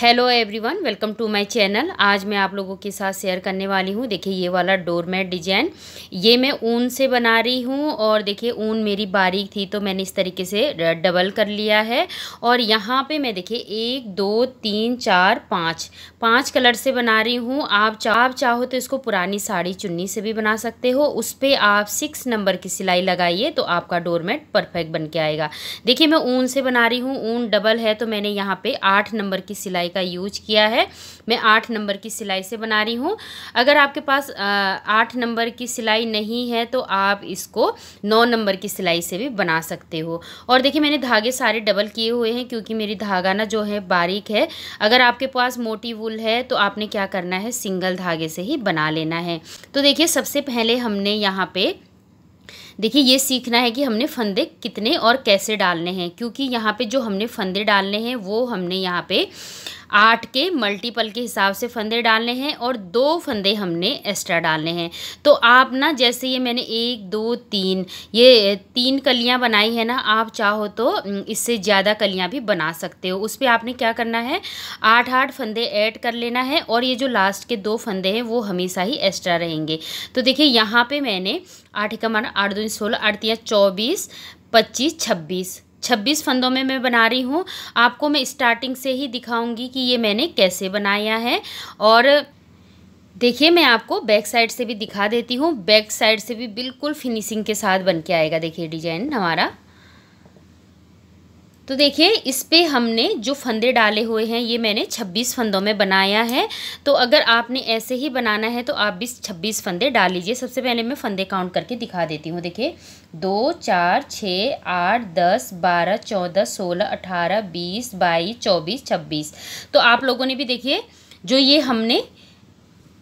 hello everyone welcome to my channel आज मैं आप लोगों के साथ शेयर करने वाली हूँ देखिए ये वाला डोरमेट डिजाइन ये मैं ऊन से बना रही हूँ और देखिए ऊन मेरी बारीक थी तो मैंने इस तरीके से डबल कर लिया है और यहाँ पे मैं देखिए एक दो तीन चार पाँच पाँच कलर से बना रही हूँ आप चाह आप चाहो तो इसको पुरानी साड़ी चुन्नी से भी बना सकते हो उस पर आप सिक्स नंबर की सिलाई लगाइए तो आपका डोरमेट परफेक्ट बन के आएगा देखिए मैं ऊन से बना रही हूँ ऊन डबल है तो मैंने यहाँ पर आठ नंबर की सिलाई सिलाई का यूज किया है मैं आठ नंबर की सिलाई से बना रही हूँ अगर आपके पास आठ नंबर की सिलाई नहीं है तो आप इसको नौ नंबर की सिलाई से भी बना सकते हो और देखिए मैंने धागे सारे डबल किए हुए हैं क्योंकि मेरी धागा ना जो है बारीक है अगर आपके पास मोटी वुल है तो आपने क्या करना है सिंगल धागे से ही बना लेना है तो देखिए सबसे पहले हमने यहाँ पे देखिए ये सीखना है कि हमने फंदे कितने और कैसे डालने हैं क्योंकि यहाँ पे जो हमने फंदे डालने हैं वो हमने यहाँ पे आठ के मल्टीपल के हिसाब से फंदे डालने हैं और दो फंदे हमने एक्स्ट्रा डालने हैं तो आप ना जैसे ये मैंने एक दो तीन ये तीन कलियाँ बनाई है ना आप चाहो तो इससे ज़्यादा कलियाँ भी बना सकते हो उस पर आपने क्या करना है आठ आठ फंदे ऐड कर लेना है और ये जो लास्ट के दो फंदे हैं वो हमेशा ही एक्स्ट्रा रहेंगे तो देखिए यहाँ पे मैंने आठ का माना आठ दो सोलह आठ तीन चौबीस पच्चीस छब्बीस छब्बीस फंदों में मैं बना रही हूँ आपको मैं स्टार्टिंग से ही दिखाऊंगी कि ये मैंने कैसे बनाया है और देखिए मैं आपको बैक साइड से भी दिखा देती हूँ बैक साइड से भी बिल्कुल फिनिशिंग के साथ बन के आएगा देखिए डिजाइन हमारा तो देखिए इस पर हमने जो फंदे डाले हुए हैं ये मैंने 26 फंदों में बनाया है तो अगर आपने ऐसे ही बनाना है तो आप भी 26 फंदे डाल लीजिए सबसे पहले मैं फंदे काउंट करके दिखा देती हूँ देखिए दो चार छः आठ दस बारह चौदह सोलह अठारह बीस बाईस चौबीस छब्बीस तो आप लोगों ने भी देखिए जो ये हमने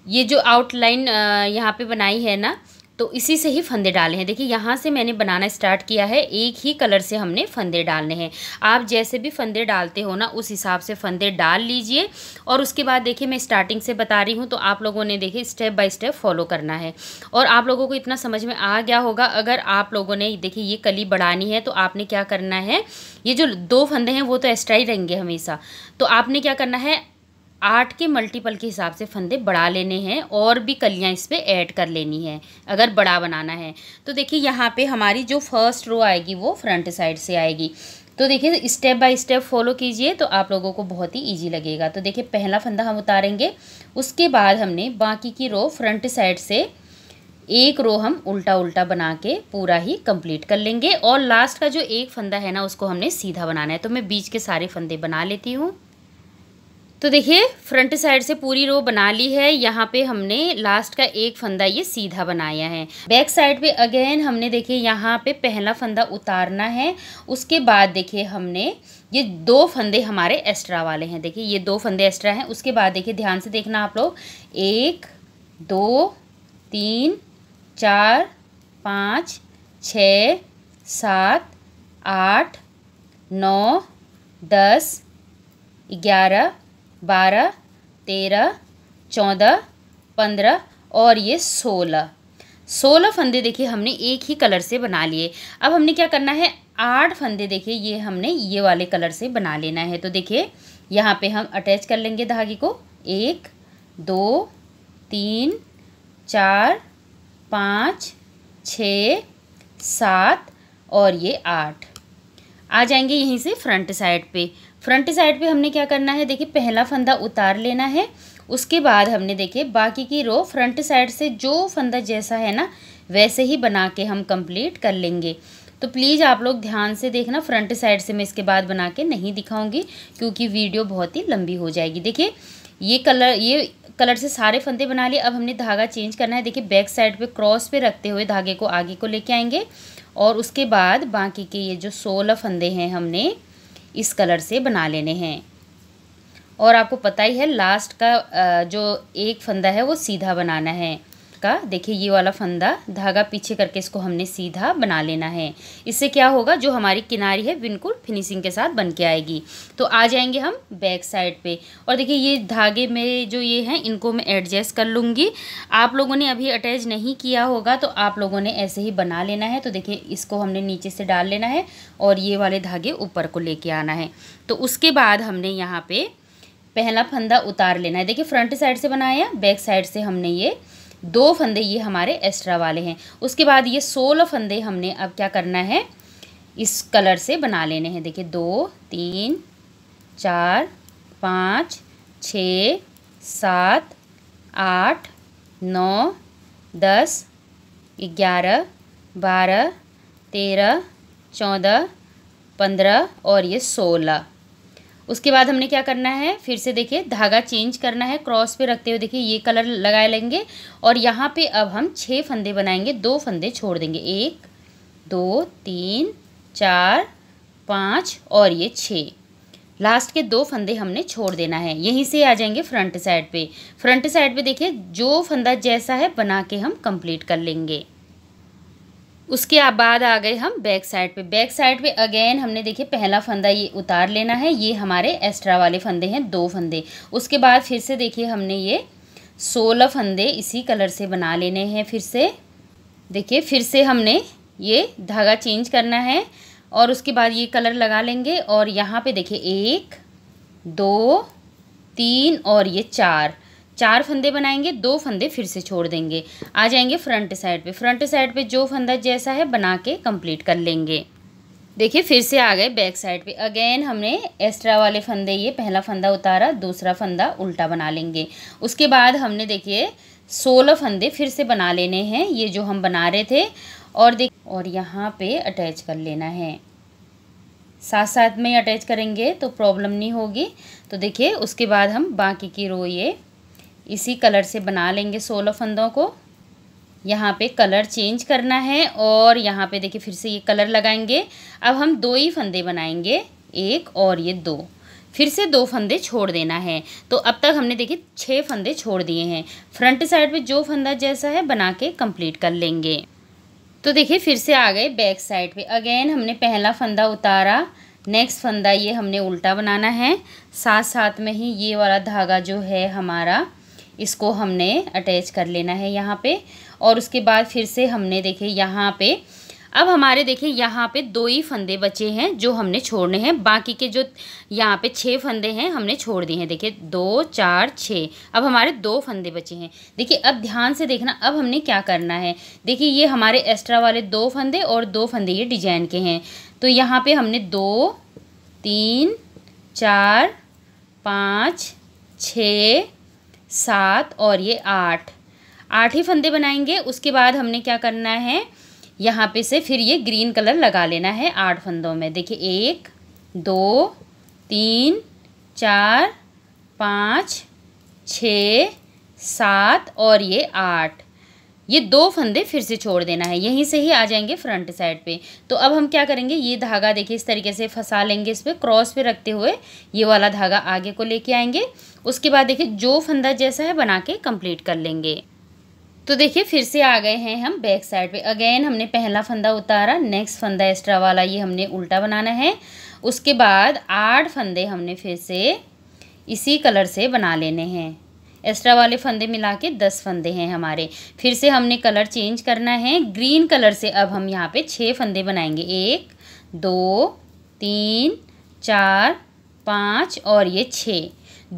ये जो आउटलाइन यहाँ पर बनाई है ना तो इसी से ही फंदे डाले हैं देखिए यहाँ से मैंने बनाना स्टार्ट किया है एक ही कलर से हमने फंदे डालने हैं आप जैसे भी फंदे डालते हो ना उस हिसाब से फंदे डाल लीजिए और उसके बाद देखिए मैं स्टार्टिंग से बता रही हूँ तो आप लोगों ने देखिए स्टेप बाय स्टेप फॉलो करना है और आप लोगों को इतना समझ में आ गया होगा अगर आप लोगों ने देखिए ये कली बढ़ानी है तो आपने क्या करना है ये जो दो फंदे हैं वो तो एक्स्ट्रा ही रहेंगे हमेशा तो आपने क्या करना है आठ के मल्टीपल के हिसाब से फंदे बढ़ा लेने हैं और भी कलियाँ इस पर ऐड कर लेनी है अगर बड़ा बनाना है तो देखिए यहाँ पे हमारी जो फर्स्ट रो आएगी वो फ्रंट साइड से आएगी तो देखिए स्टेप बाय स्टेप फॉलो कीजिए तो आप लोगों को बहुत ही इजी लगेगा तो देखिए पहला फंदा हम उतारेंगे उसके बाद हमने बाकी की रो फ्रंट साइड से एक रो हम उल्टा उल्टा बना के पूरा ही कंप्लीट कर लेंगे और लास्ट का जो एक फंदा है ना उसको हमने सीधा बनाना है तो मैं बीच के सारे फंदे बना लेती हूँ तो देखिए फ्रंट साइड से पूरी रो बना ली है यहाँ पे हमने लास्ट का एक फंदा ये सीधा बनाया है बैक साइड पे अगेन हमने देखिए यहाँ पे पहला फंदा उतारना है उसके बाद देखिए हमने ये दो फंदे हमारे एक्स्ट्रा वाले हैं देखिए ये दो फंदे एक्स्ट्रा हैं उसके बाद देखिए ध्यान से देखना आप लोग एक दो तीन चार पाँच छ सात आठ नौ दस ग्यारह बारह तेरह चौदह पंद्रह और ये सोलह सोलह फंदे देखिए हमने एक ही कलर से बना लिए अब हमने क्या करना है आठ फंदे देखिए ये हमने ये वाले कलर से बना लेना है तो देखिए यहाँ पे हम अटैच कर लेंगे धागे को एक दो तीन चार पाँच छ सात और ये आठ आ जाएंगे यहीं से फ्रंट साइड पे फ्रंट साइड पे हमने क्या करना है देखिए पहला फंदा उतार लेना है उसके बाद हमने देखिए बाकी की रो फ्रंट साइड से जो फंदा जैसा है ना वैसे ही बना के हम कंप्लीट कर लेंगे तो प्लीज़ आप लोग ध्यान से देखना फ्रंट साइड से मैं इसके बाद बना के नहीं दिखाऊंगी क्योंकि वीडियो बहुत ही लंबी हो जाएगी देखिए ये कलर ये कलर से सारे फंदे बना लिए अब हमने धागा चेंज करना है देखिए बैक साइड पे क्रॉस पे रखते हुए धागे को आगे को लेके आएंगे और उसके बाद बाकी के ये जो सोलह फंदे हैं हमने इस कलर से बना लेने हैं और आपको पता ही है लास्ट का जो एक फंदा है वो सीधा बनाना है का देखिए ये वाला फंदा धागा पीछे करके इसको हमने सीधा बना लेना है इससे क्या होगा जो हमारी किनारी है बिल्कुल फिनिशिंग के साथ बन के आएगी तो आ जाएंगे हम बैक साइड पे और देखिए ये धागे में जो ये हैं इनको मैं एडजस्ट कर लूँगी आप लोगों ने अभी अटैच नहीं किया होगा तो आप लोगों ने ऐसे ही बना लेना है तो देखिए इसको हमने नीचे से डाल लेना है और ये वाले धागे ऊपर को ले आना है तो उसके बाद हमने यहाँ पर पहला फंदा उतार लेना है देखिए फ्रंट साइड से बनाया बैक साइड से हमने ये दो फंदे ये हमारे एक्स्ट्रा वाले हैं उसके बाद ये सोलह फंदे हमने अब क्या करना है इस कलर से बना लेने हैं देखिए दो तीन चार पाँच छ सात आठ नौ दस ग्यारह बारह तेरह चौदह पंद्रह और ये सोलह उसके बाद हमने क्या करना है फिर से देखिए धागा चेंज करना है क्रॉस पे रखते हुए देखिए ये कलर लगा लेंगे और यहाँ पे अब हम छः फंदे बनाएंगे दो फंदे छोड़ देंगे एक दो तीन चार पाँच और ये छः लास्ट के दो फंदे हमने छोड़ देना है यहीं से आ जाएंगे फ्रंट साइड पे फ्रंट साइड पे देखिए जो फंदा जैसा है बना के हम कंप्लीट कर लेंगे उसके बाद आ गए हम बैक साइड पे बैक साइड पे अगेन हमने देखिए पहला फंदा ये उतार लेना है ये हमारे एक्स्ट्रा वाले फंदे हैं दो फंदे उसके बाद फिर से देखिए हमने ये सोलह फंदे इसी कलर से बना लेने हैं फिर से देखिए फिर से हमने ये धागा चेंज करना है और उसके बाद ये कलर लगा लेंगे और यहाँ पे देखिए एक दो तीन और ये चार चार फंदे बनाएंगे दो फंदे फिर से छोड़ देंगे आ जाएंगे फ्रंट साइड पे फ्रंट साइड पे जो फंदा जैसा है बना के कंप्लीट कर लेंगे देखिए फिर से आ गए बैक साइड पे अगेन हमने एक्स्ट्रा वाले फंदे ये पहला फंदा उतारा दूसरा फंदा उल्टा बना लेंगे उसके बाद हमने देखिए सोलह फंदे फिर से बना लेने हैं ये जो हम बना रहे थे और देख और यहाँ पे अटैच कर लेना है साथ साथ में अटैच करेंगे तो प्रॉब्लम नहीं होगी तो देखिए उसके बाद हम बाकी की रो ये इसी कलर से बना लेंगे सोलह फंदों को यहाँ पे कलर चेंज करना है और यहाँ पे देखिए फिर से ये कलर लगाएंगे अब हम दो ही फंदे बनाएंगे एक और ये दो फिर से दो फंदे छोड़ देना है तो अब तक हमने देखिए छः फंदे छोड़ दिए हैं फ्रंट साइड पे जो फंदा जैसा है बना के कंप्लीट कर लेंगे तो देखिए फिर से आ गए बैक साइड पे अगेन हमने पहला फंदा उतारा नेक्स्ट फंदा ये हमने उल्टा बनाना है साथ साथ में ही ये वाला धागा जो है हमारा इसको हमने अटैच कर लेना है यहाँ पे और उसके बाद फिर से हमने देखे यहाँ पे अब हमारे देखे यहाँ पे दो ही फंदे बचे हैं जो हमने छोड़ने हैं बाकी के जो यहाँ पे छः फंदे हैं हमने छोड़ दिए हैं देखिए दो चार छः अब हमारे दो फंदे बचे हैं देखिए अब ध्यान से देखना अब हमने क्या करना है देखिए ये हमारे एक्स्ट्रा वाले दो फंदे और दो फंदे ये डिजाइन के हैं तो यहाँ पर हमने दो तीन चार पाँच छः सात और ये आठ आठ ही फंदे बनाएंगे उसके बाद हमने क्या करना है यहाँ पे से फिर ये ग्रीन कलर लगा लेना है आठ फंदों में देखिए एक दो तीन चार पाँच छ सात और ये आठ ये दो फंदे फिर से छोड़ देना है यहीं से ही आ जाएंगे फ्रंट साइड पे तो अब हम क्या करेंगे ये धागा देखिए इस तरीके से फंसा लेंगे इस पर क्रॉस पे रखते हुए ये वाला धागा आगे को लेके आएंगे उसके बाद देखिए जो फंदा जैसा है बना के कंप्लीट कर लेंगे तो देखिए फिर से आ गए हैं हम बैक साइड पे अगेन हमने पहला फंदा उतारा नेक्स्ट फंदा एक्स्ट्रा वाला ये हमने उल्टा बनाना है उसके बाद आठ फंदे हमने फिर से इसी कलर से बना लेने हैं एक्स्ट्रा वाले फंदे मिला के दस फंदे हैं हमारे फिर से हमने कलर चेंज करना है ग्रीन कलर से अब हम यहाँ पे छः फंदे बनाएंगे एक दो तीन चार पाँच और ये छः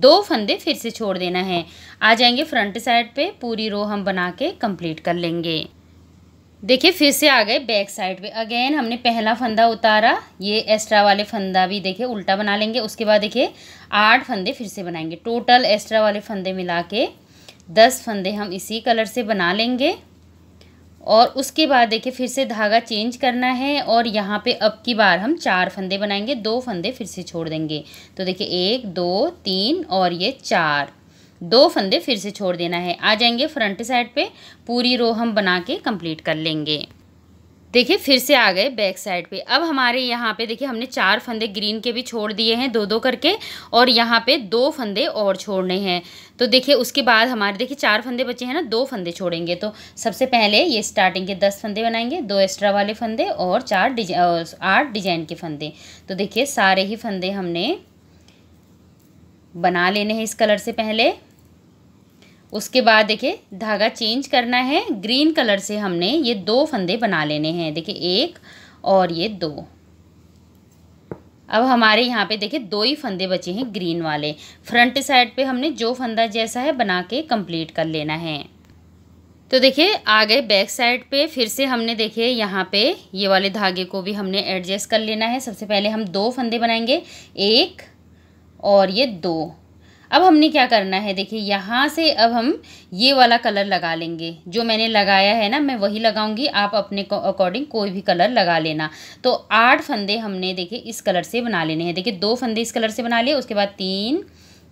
दो फंदे फिर से छोड़ देना है आ जाएंगे फ्रंट साइड पे पूरी रो हम बना के कंप्लीट कर लेंगे देखिए फिर से आ गए बैक साइड पे अगेन हमने पहला फंदा उतारा ये एक्स्ट्रा वाले फंदा भी देखिए उल्टा बना लेंगे उसके बाद देखिए आठ फंदे फिर से बनाएंगे टोटल एक्स्ट्रा वाले फंदे मिला के दस फंदे हम इसी कलर से बना लेंगे और उसके बाद देखिए फिर से धागा चेंज करना है और यहाँ पे अब की बार हम चार फंदे बनाएंगे दो फंदे फिर से छोड़ देंगे तो देखिए एक दो तीन और ये चार दो फंदे फिर से छोड़ देना है आ जाएंगे फ्रंट साइड पे पूरी रो हम बना के कंप्लीट कर लेंगे देखिए फिर से आ गए बैक साइड पे अब हमारे यहाँ पे देखिए हमने चार फंदे ग्रीन के भी छोड़ दिए हैं दो दो करके और यहाँ पे दो फंदे और छोड़ने हैं तो देखिए उसके बाद हमारे देखिए चार फंदे बचे हैं ना दो फंदे छोड़ेंगे तो सबसे पहले ये स्टार्टिंग के दस फंदे बनाएंगे दो एक्स्ट्रा वाले फंदे और चार डिजाइन आठ डिजाइन के फंदे तो देखिए सारे ही फंदे हमने बना लेने हैं इस कलर से पहले उसके बाद देखिए धागा चेंज करना है ग्रीन कलर से हमने ये दो फंदे बना लेने हैं देखिए एक और ये दो अब हमारे यहाँ पे देखिए दो ही फंदे बचे हैं ग्रीन वाले फ्रंट साइड पे हमने जो फंदा जैसा है बना के कंप्लीट कर लेना है तो देखिए आ गए बैक साइड पे फिर से हमने देखिए यहाँ पे ये वाले धागे को भी हमने एडजस्ट कर लेना है सबसे पहले हम दो फंदे बनाएंगे एक और ये दो अब हमने क्या करना है देखिए यहाँ से अब हम ये वाला कलर लगा लेंगे जो मैंने लगाया है ना मैं वही लगाऊंगी आप अपने अकॉर्डिंग कोई भी कलर लगा लेना तो आठ फंदे हमने देखिए इस कलर से बना लेने हैं देखिए दो फंदे इस कलर से बना लिए उसके बाद तीन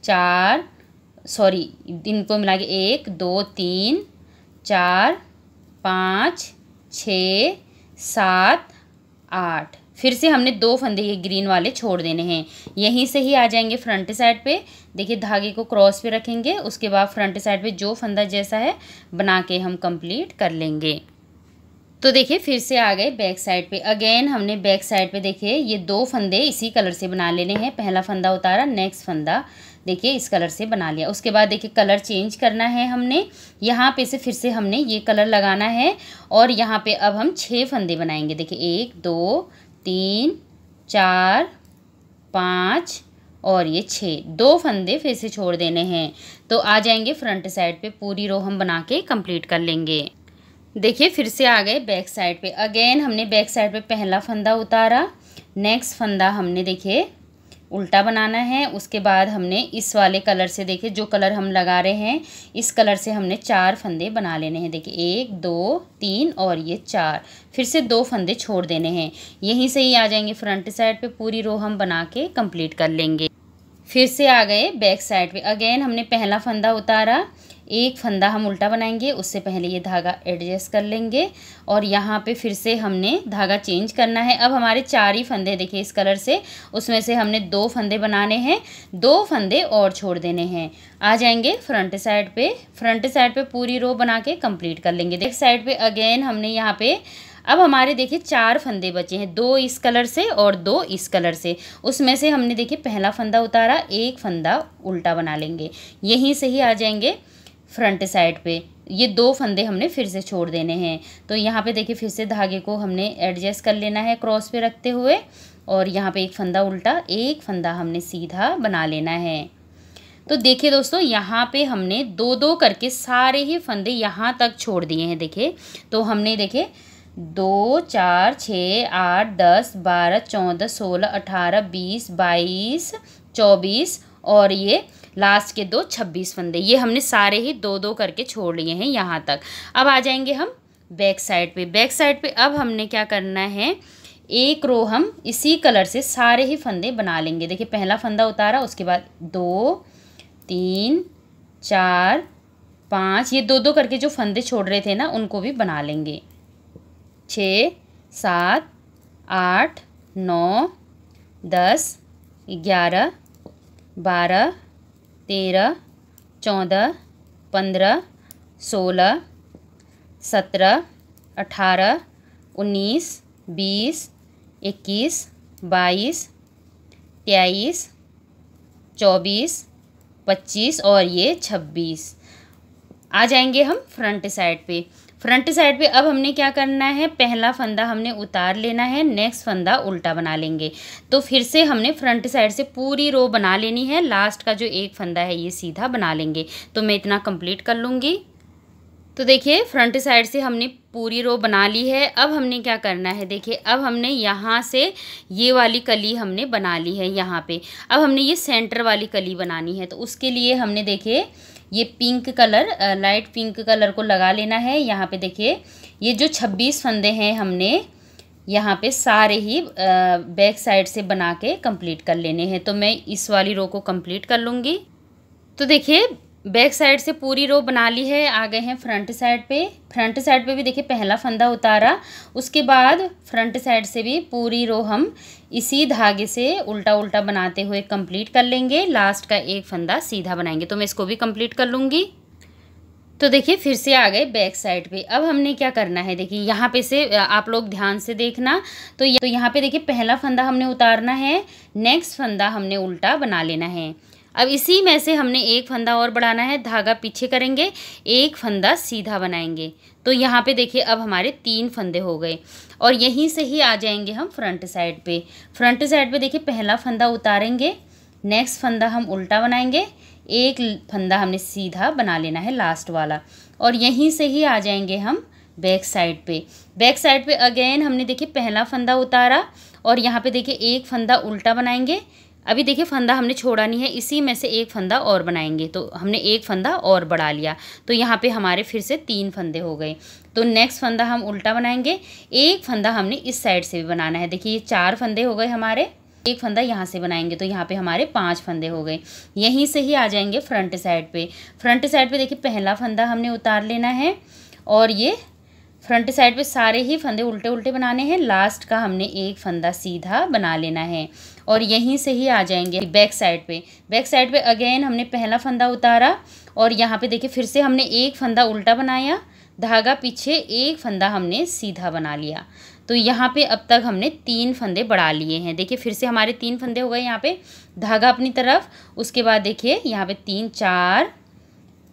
चार सॉरी इनको मिला के एक दो तीन चार पाँच छ सात आठ फिर से हमने दो फंदे ये ग्रीन वाले छोड़ देने हैं यहीं से ही आ जाएंगे फ्रंट साइड पे देखिए धागे को क्रॉस पे रखेंगे उसके बाद फ्रंट साइड पे जो फंदा जैसा है बना के हम कंप्लीट कर लेंगे तो देखिए फिर से आ गए बैक साइड पे अगेन हमने बैक साइड पे देखिए ये दो फंदे इसी कलर से बना लेने हैं पहला फंदा उतारा नेक्स्ट फंदा देखिए इस कलर से बना लिया उसके बाद देखिए कलर चेंज करना है हमने यहाँ पे से फिर से हमने ये कलर लगाना है और यहाँ पे अब हम छः फंदे बनाएंगे देखिए एक दो तीन चार पाँच और ये छः दो फंदे फिर से छोड़ देने हैं तो आ जाएंगे फ्रंट साइड पे पूरी रो हम बना के कंप्लीट कर लेंगे देखिए फिर से आ गए बैक साइड पे अगेन हमने बैक साइड पे पहला फंदा उतारा नेक्स्ट फंदा हमने देखिए उल्टा बनाना है उसके बाद हमने इस वाले कलर से देखे जो कलर हम लगा रहे हैं इस कलर से हमने चार फंदे बना लेने हैं देखिए एक दो तीन और ये चार फिर से दो फंदे छोड़ देने हैं यहीं से ही आ जाएंगे फ्रंट साइड पे पूरी रो हम बना के कंप्लीट कर लेंगे फिर से आ गए बैक साइड पे अगेन हमने पहला फंदा उतारा एक फंदा हम उल्टा बनाएंगे उससे पहले ये धागा एडजस्ट कर लेंगे और यहाँ पे फिर से हमने धागा चेंज करना है अब हमारे चार ही फंदे देखिए इस कलर से उसमें से हमने दो फंदे बनाने हैं दो फंदे और छोड़ देने हैं आ जाएंगे फ्रंट साइड पे फ्रंट साइड पे पूरी रो बना के कंप्लीट कर लेंगे देख साइड पर अगेन हमने यहाँ पर अब हमारे देखिए चार फंदे बचे हैं दो इस कलर से और दो इस कलर से उसमें से हमने देखिए पहला फंदा उतारा एक फंदा उल्टा बना लेंगे यहीं से ही आ जाएंगे फ्रंट साइड पे ये दो फंदे हमने फिर से छोड़ देने हैं तो यहाँ पे देखिए फिर से धागे को हमने एडजस्ट कर लेना है क्रॉस पे रखते हुए और यहाँ पे एक फंदा उल्टा एक फंदा हमने सीधा बना लेना है तो देखिए दोस्तों यहाँ पे हमने दो दो करके सारे ही फंदे यहाँ तक छोड़ दिए हैं देखिए तो हमने देखे दो चार छः आठ दस बारह चौदह सोलह अठारह बीस बाईस चौबीस और ये लास्ट के दो छब्बीस फंदे ये हमने सारे ही दो दो करके छोड़ लिए हैं यहाँ तक अब आ जाएंगे हम बैक साइड पे बैक साइड पे अब हमने क्या करना है एक रो हम इसी कलर से सारे ही फंदे बना लेंगे देखिए पहला फंदा उतारा उसके बाद दो तीन चार पाँच ये दो दो करके जो फंदे छोड़ रहे थे ना उनको भी बना लेंगे छ सात आठ नौ दस ग्यारह बारह तेरह चौदह पंद्रह सोलह सत्रह अठारह उन्नीस बीस इक्कीस बाईस तेईस चौबीस पच्चीस और ये छब्बीस आ जाएंगे हम फ्रंट साइड पे फ्रंट साइड पे अब हमने क्या करना है पहला फंदा हमने उतार लेना है नेक्स्ट फंदा उल्टा बना लेंगे तो फिर से हमने फ्रंट साइड से पूरी रो बना लेनी है लास्ट का जो एक फंदा है ये सीधा बना लेंगे तो मैं इतना कंप्लीट कर लूँगी तो देखिए फ्रंट साइड से हमने पूरी रो बना ली है अब हमने क्या करना है देखिए अब हमने यहाँ से ये वाली कली हमने बना ली है यहाँ पे अब हमने ये सेंटर वाली कली बनानी है तो उसके लिए हमने देखिए ये pink colour light pink colour को लगा लेना है यहाँ पे देखिए ये जो छब्बीस फंदे हैं हमने यहाँ पे सारे ही बैक साइड से बना के कंप्लीट कर लेने हैं तो मैं इस वाली रो को कंप्लीट कर लूँगी तो देखिए बैक साइड से पूरी रो बना ली है आ गए हैं फ्रंट साइड पे फ्रंट साइड पे भी देखिए पहला फंदा उतारा उसके बाद फ्रंट साइड से भी पूरी रो हम इसी धागे से उल्टा उल्टा बनाते हुए कंप्लीट कर लेंगे लास्ट का एक फंदा सीधा बनाएंगे तो मैं इसको भी कंप्लीट कर लूँगी तो देखिए फिर से आ गए बैक साइड पे अब हमने क्या करना है देखिए यहाँ पे से आप लोग ध्यान से देखना तो तो यहाँ पे देखिए पहला फंदा हमने उतारना है नेक्स्ट फंदा हमने उल्टा बना लेना है अब इसी में से हमने एक फंदा और बढ़ाना है धागा पीछे करेंगे एक फंदा सीधा बनाएंगे तो यहाँ पे देखिए अब हमारे तीन फंदे हो गए और यहीं से ही आ जाएंगे हम फ्रंट साइड पे फ्रंट साइड पे देखिए पहला फंदा उतारेंगे नेक्स्ट फंदा हम उल्टा बनाएंगे एक फंदा हमने सीधा बना लेना है लास्ट वाला और यहीं से ही आ जाएंगे हम बैक साइड पे बैक साइड पे अगेन हमने देखिए पहला फंदा उतारा और यहाँ पे देखिए एक फंदा उल्टा बनाएंगे अभी देखिए फंदा हमने छोड़ा नहीं है इसी में से एक फंदा और बनाएंगे तो हमने एक फंदा और बढ़ा लिया तो यहाँ पे हमारे फिर से तीन फंदे हो गए तो नेक्स्ट फंदा हम उल्टा बनाएंगे एक फंदा हमने इस साइड से भी बनाना है देखिए ये चार फंदे हो गए हमारे एक फंदा यहाँ से बनाएंगे तो यहाँ पे हमारे पांच फंदे हो गए यहीं से ही आ जाएंगे फ्रंट साइड पे फ्रंट साइड पे देखिए पहला फंदा हमने उतार लेना है और ये फ्रंट साइड पे सारे ही फंदे उल्टे उल्टे बनाने हैं लास्ट का हमने एक फंदा सीधा बना लेना है और यहीं से ही आ जाएंगे बैक साइड पे बैक साइड पे अगेन हमने पहला फंदा उतारा और यहाँ पे देखिए फिर से हमने एक फंदा उल्टा बनाया धागा पीछे एक फंदा हमने सीधा बना लिया तो यहाँ पे अब तक हमने तीन फंदे बढ़ा लिए हैं देखिए फिर से हमारे तीन फंदे हो गए यहाँ पे धागा अपनी तरफ उसके बाद देखिए यहाँ पे तीन चार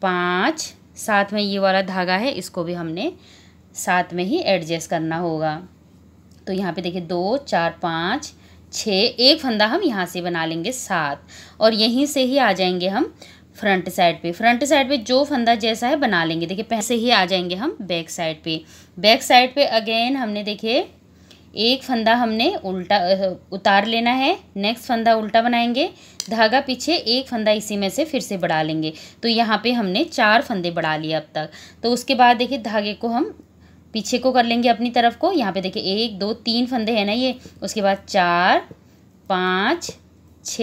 पाँच साथ में ये वाला धागा है इसको भी हमने साथ में ही एडजस्ट करना होगा तो यहाँ पे देखिए दो चार पाँच छः एक फंदा हम यहाँ से बना लेंगे सात और यहीं से ही आ जाएंगे हम फ्रंट साइड पे फ्रंट साइड पे जो फंदा जैसा है बना लेंगे देखिए पहले से ही आ जाएंगे हम बैक साइड पे बैक साइड पे अगेन हमने देखिए एक फंदा हमने उल्टा उतार लेना है नेक्स्ट फंदा उल्टा बनाएंगे धागा पीछे एक फंदा इसी में से फिर से बढ़ा लेंगे तो यहाँ पे हमने चार फंदे बढ़ा लिए अब तक तो उसके बाद देखिए धागे को हम पीछे को कर लेंगे अपनी तरफ को यहाँ पे देखिए एक दो तीन फंदे हैं ना ये उसके बाद चार पाँच छ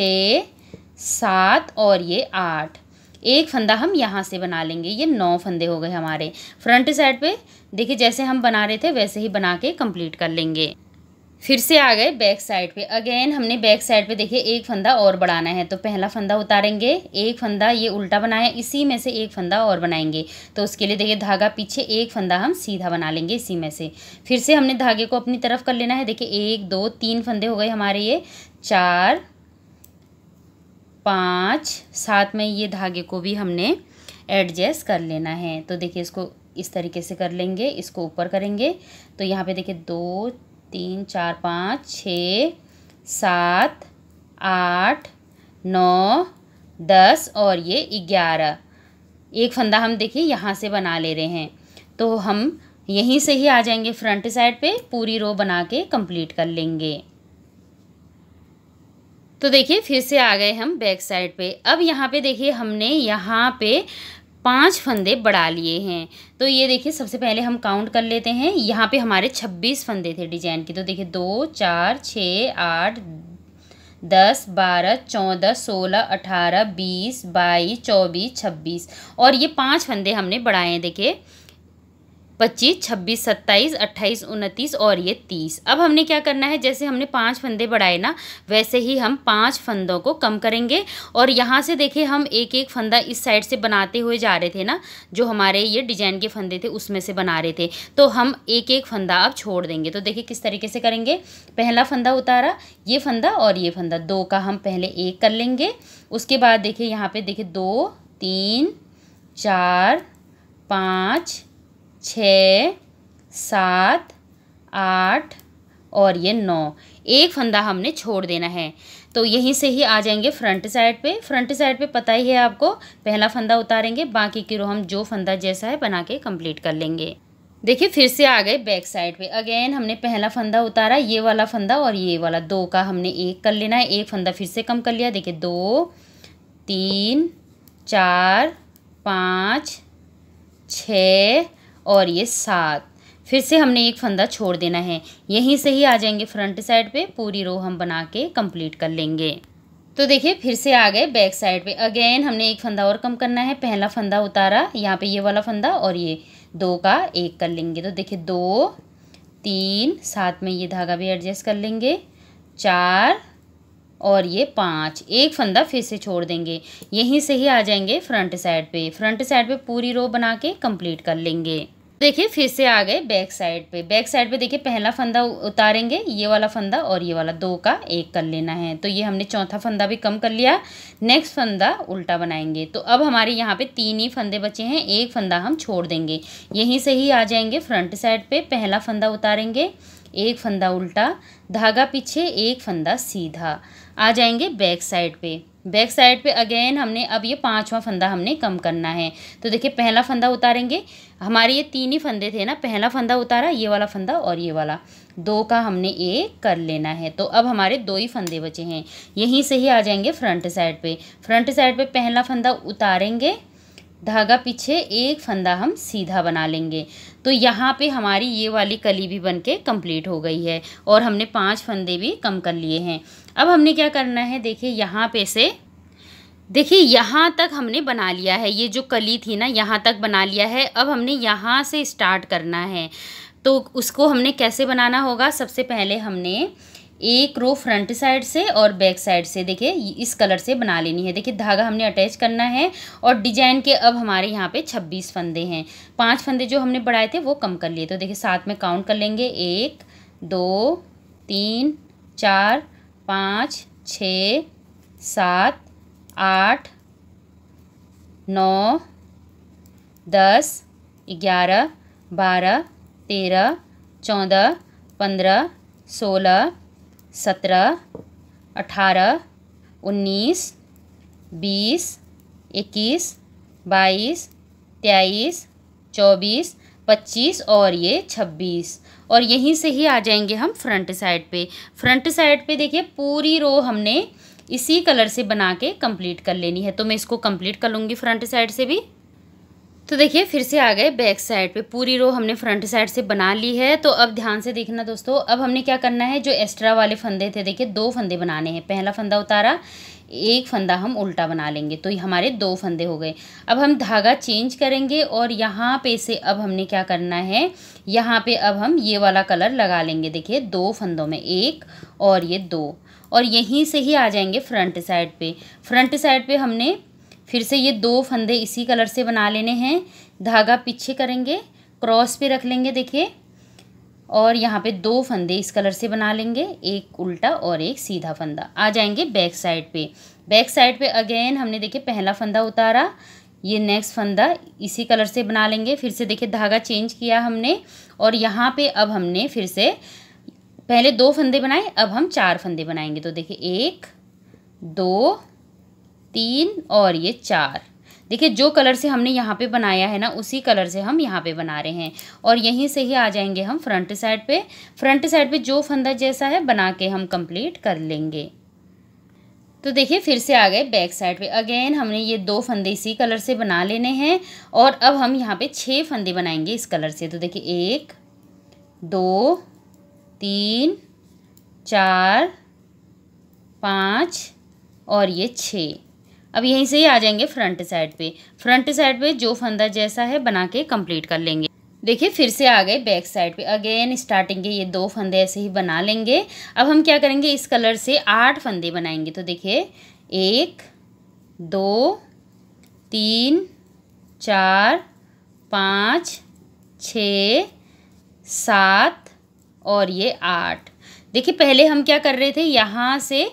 सात और ये आठ एक फंदा हम यहाँ से बना लेंगे ये नौ फंदे हो गए हमारे फ्रंट साइड पे देखिए जैसे हम बना रहे थे वैसे ही बना के कंप्लीट कर लेंगे फिर से आ गए बैक साइड पे अगेन हमने बैक साइड पे देखिए एक फंदा और बढ़ाना है तो पहला फंदा उतारेंगे एक फंदा ये उल्टा बनाया इसी में से एक फंदा और बनाएंगे तो उसके लिए देखिए धागा पीछे एक फंदा हम सीधा बना लेंगे इसी में से फिर से हमने धागे को अपनी तरफ कर लेना है देखिए एक दो तीन फंदे हो गए हमारे ये चार पाँच साथ में ये धागे को भी हमने एडजस्ट कर लेना है तो देखिए इसको इस तरीके से कर लेंगे इसको ऊपर करेंगे तो यहाँ पे देखिए दो तीन चार पाँच छ सात आठ नौ दस और ये ग्यारह एक फंदा हम देखिए यहाँ से बना ले रहे हैं तो हम यहीं से ही आ जाएंगे फ्रंट साइड पे पूरी रो बना के कंप्लीट कर लेंगे तो देखिए फिर से आ गए हम बैक साइड पे अब यहाँ पे देखिए हमने यहाँ पे पांच फंदे बढ़ा लिए हैं तो ये देखिए सबसे पहले हम काउंट कर लेते हैं यहाँ पे हमारे छब्बीस फंदे थे डिजाइन के तो देखिए दो चार छः आठ दस बारह चौदह सोलह अठारह बीस बाईस चौबीस छब्बीस और ये पांच फंदे हमने बढ़ाए हैं देखिए पच्चीस छब्बीस सत्ताईस अट्ठाईस उनतीस और ये तीस अब हमने क्या करना है जैसे हमने पाँच फंदे बढ़ाए ना वैसे ही हम पाँच फंदों को कम करेंगे और यहाँ से देखें हम एक एक फंदा इस साइड से बनाते हुए जा रहे थे ना जो हमारे ये डिजाइन के फंदे थे उसमें से बना रहे थे तो हम एक एक फंदा अब छोड़ देंगे तो देखिए किस तरीके से करेंगे पहला फंदा उतारा ये फंदा और ये फंदा दो का हम पहले एक कर लेंगे उसके बाद देखिए यहाँ पर देखिए दो तीन चार पाँच छ सात आठ और ये नौ एक फंदा हमने छोड़ देना है तो यहीं से ही आ जाएंगे फ्रंट साइड पे फ्रंट साइड पे पता ही है आपको पहला फंदा उतारेंगे बाकी की रो हम जो फंदा जैसा है बना के कंप्लीट कर लेंगे देखिए फिर से आ गए बैक साइड पे अगेन हमने पहला फंदा उतारा ये वाला फंदा और ये वाला दो का हमने एक कर लेना है एक फंदा फिर से कम कर लिया देखिए दो तीन चार पाँच छ और ये सात फिर से हमने एक फंदा छोड़ देना है यहीं से ही आ जाएंगे फ्रंट साइड पे पूरी रो हम बना के कंप्लीट कर लेंगे तो देखिए फिर से आ गए बैक साइड पे अगेन हमने एक फंदा और कम करना है पहला फंदा उतारा यहाँ पे ये वाला फंदा और ये दो का एक कर लेंगे तो देखिए दो तीन साथ में ये धागा भी एडजस्ट कर लेंगे चार और ये पाँच एक फंदा फिर से छोड़ देंगे यहीं से ही आ जाएंगे फ्रंट साइड पे फ्रंट साइड पे पूरी रो बना के कंप्लीट कर लेंगे देखिए फिर से आ गए बैक साइड पे बैक साइड पे देखिए पहला फंदा उतारेंगे ये वाला फंदा और ये वाला दो का एक कर लेना है तो ये हमने चौथा फंदा भी कम कर लिया नेक्स्ट फंदा उल्टा बनाएंगे तो अब हमारे यहाँ पे तीन ही फंदे बचे हैं एक फंदा हम छोड़ देंगे यहीं से ही आ जाएंगे फ्रंट साइड पे पहला फंदा उतारेंगे एक फंदा उल्टा धागा पीछे एक फंदा सीधा आ जाएंगे बैक साइड पे बैक साइड पे अगेन हमने अब ये पांचवा फंदा हमने कम करना है तो देखिए पहला फंदा उतारेंगे हमारे ये तीन ही फंदे थे ना पहला फंदा उतारा ये वाला फंदा और ये वाला दो का हमने एक कर लेना है तो अब हमारे दो ही फंदे बचे हैं यहीं से ही आ जाएंगे फ्रंट साइड पे फ्रंट साइड पे पहला फंदा उतारेंगे धागा पीछे एक फंदा हम सीधा बना लेंगे तो यहाँ पे हमारी ये वाली कली भी बन के कम्प्लीट हो गई है और हमने पांच फंदे भी कम कर लिए हैं अब हमने क्या करना है देखिए यहाँ पे से देखिए यहाँ तक हमने बना लिया है ये जो कली थी ना यहाँ तक बना लिया है अब हमने यहाँ से स्टार्ट करना है तो उसको हमने कैसे बनाना होगा सबसे पहले हमने एक रो फ्रंट साइड से और बैक साइड से देखिए इस कलर से बना लेनी है देखिए धागा हमने अटैच करना है और डिजाइन के अब हमारे यहाँ पे छब्बीस फंदे हैं पांच फंदे जो हमने बढ़ाए थे वो कम कर लिए तो देखिए साथ में काउंट कर लेंगे एक दो तीन चार पाँच छ सात आठ नौ दस ग्यारह बारह तेरह चौदह पंद्रह सोलह सत्रह अठारह उन्नीस बीस इक्कीस बाईस तेईस चौबीस पच्चीस और ये छब्बीस और यहीं से ही आ जाएंगे हम फ्रंट साइड पे फ्रंट साइड पे देखिए पूरी रो हमने इसी कलर से बना के कंप्लीट कर लेनी है तो मैं इसको कंप्लीट कर लूँगी फ्रंट साइड से भी तो देखिए फिर से आ गए बैक साइड पे पूरी रो हमने फ्रंट साइड से बना ली है तो अब ध्यान से देखना दोस्तों अब हमने क्या करना है जो एक्स्ट्रा वाले फंदे थे देखिए दो फंदे बनाने हैं पहला फंदा उतारा एक फंदा हम उल्टा बना लेंगे तो हमारे दो फंदे हो गए अब हम धागा चेंज करेंगे और यहाँ पे से अब हमने क्या करना है यहाँ पे अब हम ये वाला कलर लगा लेंगे देखिए दो फंदों में एक और ये दो और यहीं से ही आ जाएंगे फ्रंट साइड पे फ्रंट साइड पे हमने फिर से ये दो फंदे इसी कलर से बना लेने हैं धागा पीछे करेंगे क्रॉस पे रख लेंगे देखिए और यहाँ पे दो फंदे इस कलर से बना लेंगे एक उल्टा और एक सीधा फंदा आ जाएंगे बैक साइड पे बैक साइड पे अगेन हमने देखिए पहला फंदा उतारा ये नेक्स्ट फंदा इसी कलर से बना लेंगे फिर से देखिए धागा चेंज किया हमने और यहाँ पे अब हमने फिर से पहले दो फंदे बनाए अब हम चार फंदे बनाएंगे तो देखिए एक दो तीन और ये चार देखिए जो कलर से हमने यहाँ पे बनाया है ना उसी कलर से हम यहाँ पे बना रहे हैं और यहीं से ही आ जाएंगे हम फ्रंट साइड पे फ्रंट साइड पे जो फंदा जैसा है बना के हम कंप्लीट कर लेंगे तो देखिए फिर से आ गए बैक साइड पे अगेन हमने ये दो फंदे इसी कलर से बना लेने हैं और अब हम यहाँ पे छः फंदे बनाएंगे इस कलर से तो देखिए एक दो तीन चार पाँच और ये छः अब यहीं से ही आ जाएंगे फ्रंट साइड पे फ्रंट साइड पे जो फंदा जैसा है बना के कंप्लीट कर लेंगे देखिए फिर से आ गए बैक साइड पे अगेन स्टार्टिंग के ये दो फंदे ऐसे ही बना लेंगे अब हम क्या करेंगे इस कलर से आठ फंदे बनाएंगे तो देखिए एक दो तीन चार पाँच छ सात और ये आठ देखिए पहले हम क्या कर रहे थे यहाँ से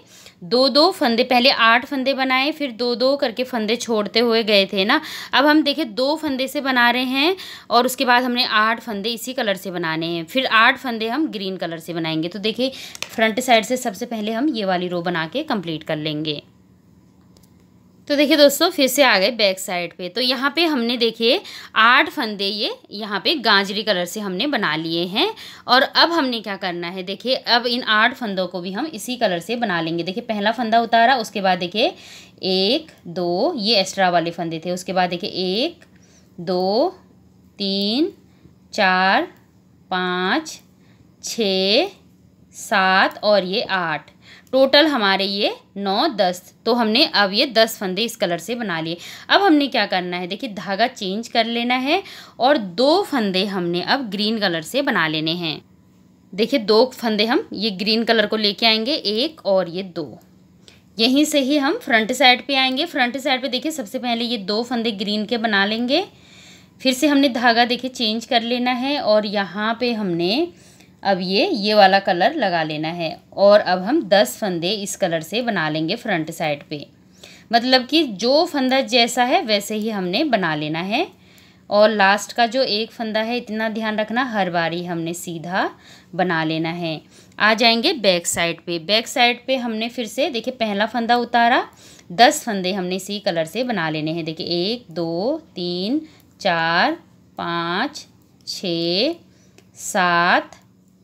दो दो फंदे पहले आठ फंदे बनाए फिर दो दो करके फंदे छोड़ते हुए गए थे ना अब हम देखें दो फंदे से बना रहे हैं और उसके बाद हमने आठ फंदे इसी कलर से बनाने हैं फिर आठ फंदे हम ग्रीन कलर से बनाएंगे तो देखिए फ्रंट साइड से सबसे पहले हम ये वाली रो बना के कंप्लीट कर लेंगे तो देखिए दोस्तों फिर से आ गए बैक साइड पे तो यहाँ पे हमने देखिए आठ फंदे ये यहाँ पे गाजरी कलर से हमने बना लिए हैं और अब हमने क्या करना है देखिए अब इन आठ फंदों को भी हम इसी कलर से बना लेंगे देखिए पहला फंदा उतारा उसके बाद देखिए एक दो ये एक्स्ट्रा वाले फंदे थे उसके बाद देखिए एक दो तीन चार पाँच छ सात और ये आठ टोटल हमारे ये नौ दस तो हमने अब ये दस फंदे इस कलर से बना लिए अब हमने क्या करना है देखिए धागा चेंज कर लेना है और दो फंदे हमने अब ग्रीन कलर से बना लेने हैं देखिए दो फंदे हम ये ग्रीन कलर को लेके आएंगे एक और ये दो यहीं से ही हम फ्रंट साइड पे आएंगे फ्रंट साइड पे देखिए सबसे पहले ये दो फंदे ग्रीन के बना लेंगे फिर से हमने धागा देखिए चेंज कर लेना है और यहाँ पे हमने अब ये ये वाला कलर लगा लेना है और अब हम दस फंदे इस कलर से बना लेंगे फ्रंट साइड पे मतलब कि जो फंदा जैसा है वैसे ही हमने बना लेना है और लास्ट का जो एक फंदा है इतना ध्यान रखना हर बारी हमने सीधा बना लेना है आ जाएंगे बैक साइड पे बैक साइड पे हमने फिर से देखिए पहला फंदा उतारा दस फंदे हमने इसी कलर से बना लेने हैं देखिए एक दो तीन चार पाँच छ सात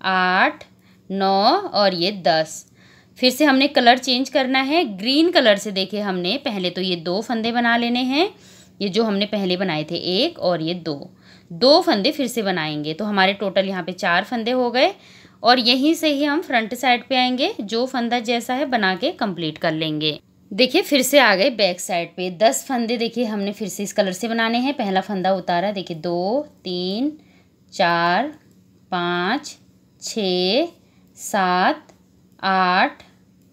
आठ नौ और ये दस फिर से हमने कलर चेंज करना है ग्रीन कलर से देखे हमने पहले तो ये दो फंदे बना लेने हैं ये जो हमने पहले बनाए थे एक और ये दो दो फंदे फिर से बनाएंगे तो हमारे टोटल यहाँ पे चार फंदे हो गए और यहीं से ही हम फ्रंट साइड पे आएंगे जो फंदा जैसा है बना के कंप्लीट कर लेंगे देखिए फिर से आ गए बैक साइड पे दस फंदे देखिए हमने फिर से इस कलर से बनाने हैं पहला फंदा उतारा देखिए दो तीन चार पाँच छ सात आठ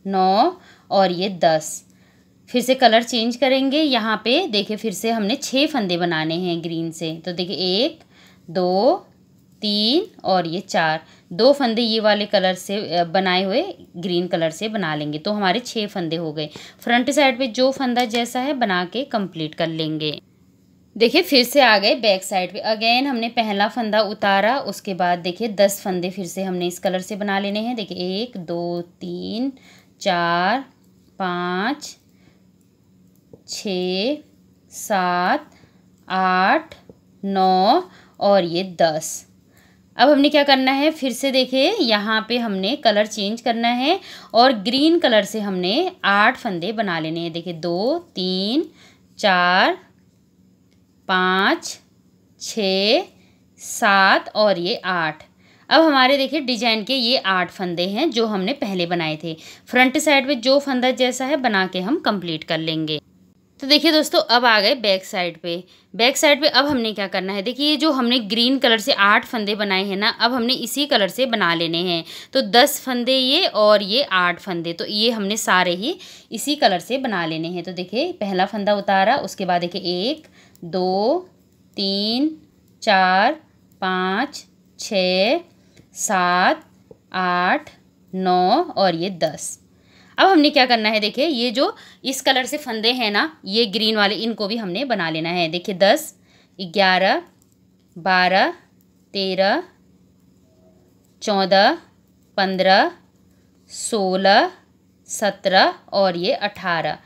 नौ और ये दस फिर से कलर चेंज करेंगे यहाँ पे देखिए फिर से हमने छः फंदे बनाने हैं ग्रीन से तो देखिए एक दो तीन और ये चार दो फंदे ये वाले कलर से बनाए हुए ग्रीन कलर से बना लेंगे तो हमारे छः फंदे हो गए फ्रंट साइड पे जो फंदा जैसा है बना के कंप्लीट कर लेंगे देखिए फिर से आ गए बैक साइड पे अगेन हमने पहला फंदा उतारा उसके बाद देखिए दस फंदे फिर से हमने इस कलर से बना लेने हैं देखिए एक दो तीन चार पाँच छ सात आठ नौ और ये दस अब हमने क्या करना है फिर से देखिए यहाँ पे हमने कलर चेंज करना है और ग्रीन कलर से हमने आठ फंदे बना लेने हैं देखिए दो तीन चार पाँच छ सात और ये आठ अब हमारे देखिए डिजाइन के ये आठ फंदे हैं जो हमने पहले बनाए थे फ्रंट साइड में जो फंदा जैसा है बना के हम कंप्लीट कर लेंगे तो देखिए दोस्तों अब आ गए बैक साइड पे बैक साइड पे अब हमने क्या करना है देखिए ये जो हमने ग्रीन कलर से आठ फंदे बनाए हैं ना अब हमने इसी कलर से बना लेने हैं तो दस फंदे ये और ये आठ फंदे तो ये हमने सारे ही इसी कलर से बना लेने हैं तो देखिए पहला फंदा उतारा उसके बाद देखिए एक दो तीन चार पाँच छ सात आठ नौ और ये दस अब हमने क्या करना है देखिए ये जो इस कलर से फंदे हैं ना ये ग्रीन वाले इनको भी हमने बना लेना है देखिए दस ग्यारह बारह तेरह चौदह पंद्रह सोलह सत्रह और ये अठारह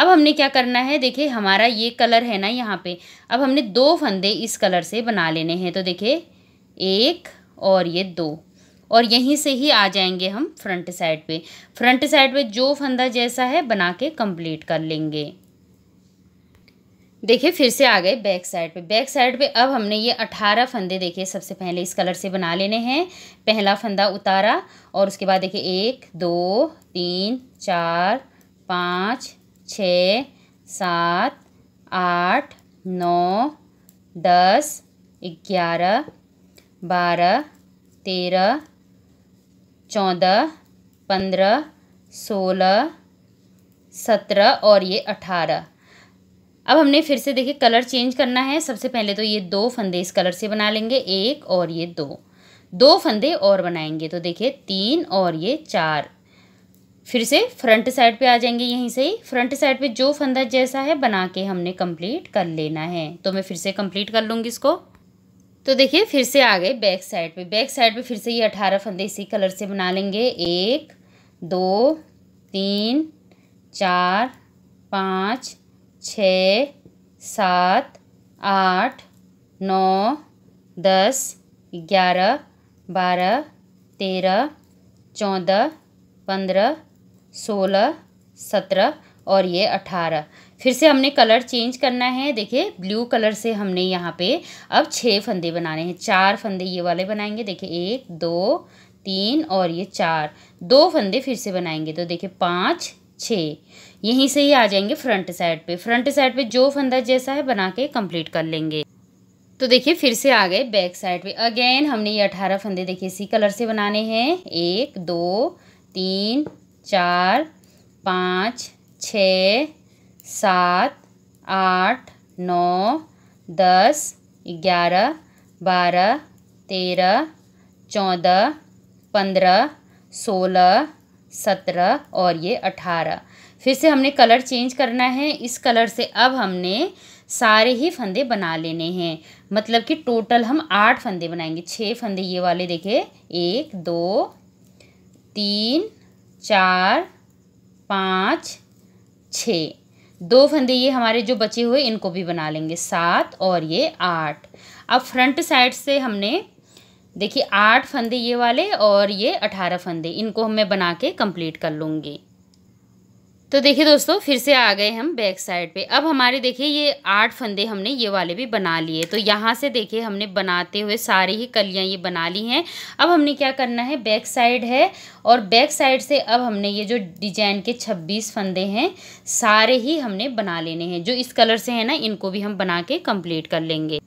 अब हमने क्या करना है देखिए हमारा ये कलर है ना यहाँ पे अब हमने दो फंदे इस कलर से बना लेने हैं तो देखिए एक और ये दो और यहीं से ही आ जाएंगे हम फ्रंट साइड पे फ्रंट साइड पे जो फंदा जैसा है बना के कंप्लीट कर लेंगे देखिए फिर से आ गए बैक साइड पे बैक साइड पे अब हमने ये अठारह फंदे देखिए सबसे पहले इस कलर से बना लेने हैं पहला फंदा उतारा और उसके बाद देखिए एक दो तीन चार पाँच छ सात आठ नौ दस ग्यारह बारह तेरह चौदह पंद्रह सोलह सत्रह और ये अठारह अब हमने फिर से देखिए कलर चेंज करना है सबसे पहले तो ये दो फंदे इस कलर से बना लेंगे एक और ये दो दो फंदे और बनाएंगे तो देखिए तीन और ये चार फिर से फ्रंट साइड पे आ जाएंगे यहीं से ही फ्रंट साइड पे जो फंदा जैसा है बना के हमने कंप्लीट कर लेना है तो मैं फिर से कंप्लीट कर लूँगी इसको तो देखिए फिर से आ गए बैक साइड पे बैक साइड पे फिर से ये अठारह फंदे इसी कलर से बना लेंगे एक दो तीन चार पाँच छ सात आठ नौ दस ग्यारह बारह तेरह चौदह पंद्रह सोलह सत्रह और ये अठारह फिर से हमने कलर चेंज करना है देखिए ब्लू कलर से हमने यहाँ पे अब छः फंदे बनाने हैं चार फंदे ये वाले बनाएंगे देखिए एक दो तीन और ये चार दो फंदे फिर से बनाएंगे तो देखिए पाँच छः यहीं से ही आ जाएंगे फ्रंट साइड पे फ्रंट साइड पे जो फंदा जैसा है बना के कंप्लीट कर लेंगे तो देखिए फिर से आ गए बैक साइड पे अगेन हमने ये अठारह फंदे देखिए इसी कलर से बनाने हैं एक दो तीन चार पाँच छ सात आठ नौ दस ग्यारह बारह तेरह चौदह पंद्रह सोलह सत्रह और ये अठारह फिर से हमने कलर चेंज करना है इस कलर से अब हमने सारे ही फंदे बना लेने हैं मतलब कि टोटल हम आठ फंदे बनाएंगे छः फंदे ये वाले देखे एक दो तीन चार पाँच छ दो फंदे ये हमारे जो बचे हुए इनको भी बना लेंगे सात और ये आठ अब फ्रंट साइड से हमने देखिए आठ फंदे ये वाले और ये अठारह फंदे इनको मैं बना के कंप्लीट कर लूँगी तो देखिए दोस्तों फिर से आ गए हम बैक साइड पे अब हमारे देखिए ये आठ फंदे हमने ये वाले भी बना लिए तो यहाँ से देखिए हमने बनाते हुए सारी ही कलियाँ ये बना ली हैं अब हमने क्या करना है बैक साइड है और बैक साइड से अब हमने ये जो डिजाइन के छब्बीस फंदे हैं सारे ही हमने बना लेने हैं जो इस कलर से है ना इनको भी हम बना के कम्प्लीट कर लेंगे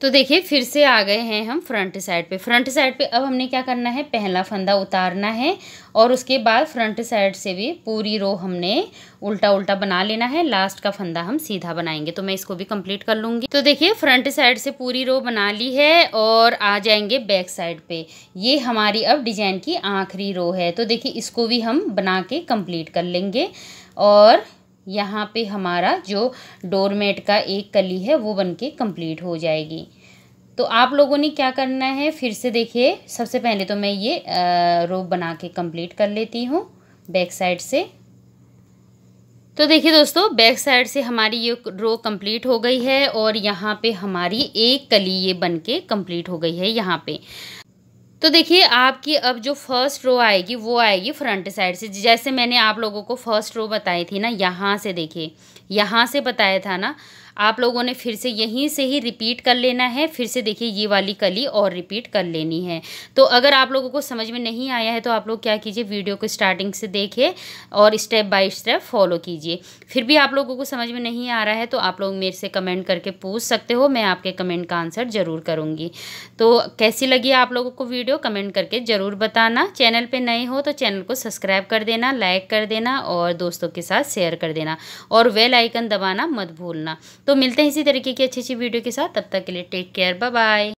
तो देखिए फिर से आ गए हैं हम फ्रंट साइड पे फ्रंट साइड पे अब हमने क्या करना है पहला फंदा उतारना है और उसके बाद फ्रंट साइड से भी पूरी रो हमने उल्टा उल्टा बना लेना है लास्ट का फंदा हम सीधा बनाएंगे तो मैं इसको भी कंप्लीट कर लूँगी तो देखिए फ्रंट साइड से पूरी रो बना ली है और आ जाएंगे बैक साइड पे ये हमारी अब डिजाइन की आखिरी रो है तो देखिए इसको भी हम बना के कम्प्लीट कर लेंगे और यहाँ पे हमारा जो डोरमेट का एक कली है वो बन के कम्प्लीट हो जाएगी तो आप लोगों ने क्या करना है फिर से देखिए सबसे पहले तो मैं ये रो बना के कंप्लीट कर लेती हूँ बैक साइड से तो देखिए दोस्तों बैक साइड से हमारी ये रो कंप्लीट हो गई है और यहाँ पे हमारी एक कली ये बन के हो गई है यहाँ पे तो देखिए आपकी अब जो फर्स्ट रो आएगी वो आएगी फ्रंट साइड से जैसे मैंने आप लोगों को फर्स्ट रो बताई थी ना यहाँ से देखिए यहाँ से बताया था ना आप लोगों ने फिर से यहीं से ही रिपीट कर लेना है फिर से देखिए ये वाली कली और रिपीट कर लेनी है तो अगर आप लोगों को समझ में नहीं आया है तो आप लोग क्या कीजिए वीडियो को स्टार्टिंग से देखें और स्टेप बाय स्टेप फॉलो कीजिए फिर भी आप लोगों को समझ में नहीं आ रहा है तो आप लोग मेरे से कमेंट करके पूछ सकते हो मैं आपके कमेंट का आंसर ज़रूर करूँगी तो कैसी लगी आप लोगों को वीडियो कमेंट करके ज़रूर बताना चैनल पर नए हो तो चैनल को सब्सक्राइब कर देना लाइक कर देना और दोस्तों के साथ शेयर कर देना और वेल आइकन दबाना मत भूलना तो मिलते हैं इसी तरीके की अच्छी अच्छी वीडियो के साथ तब तक के लिए टेक केयर बाय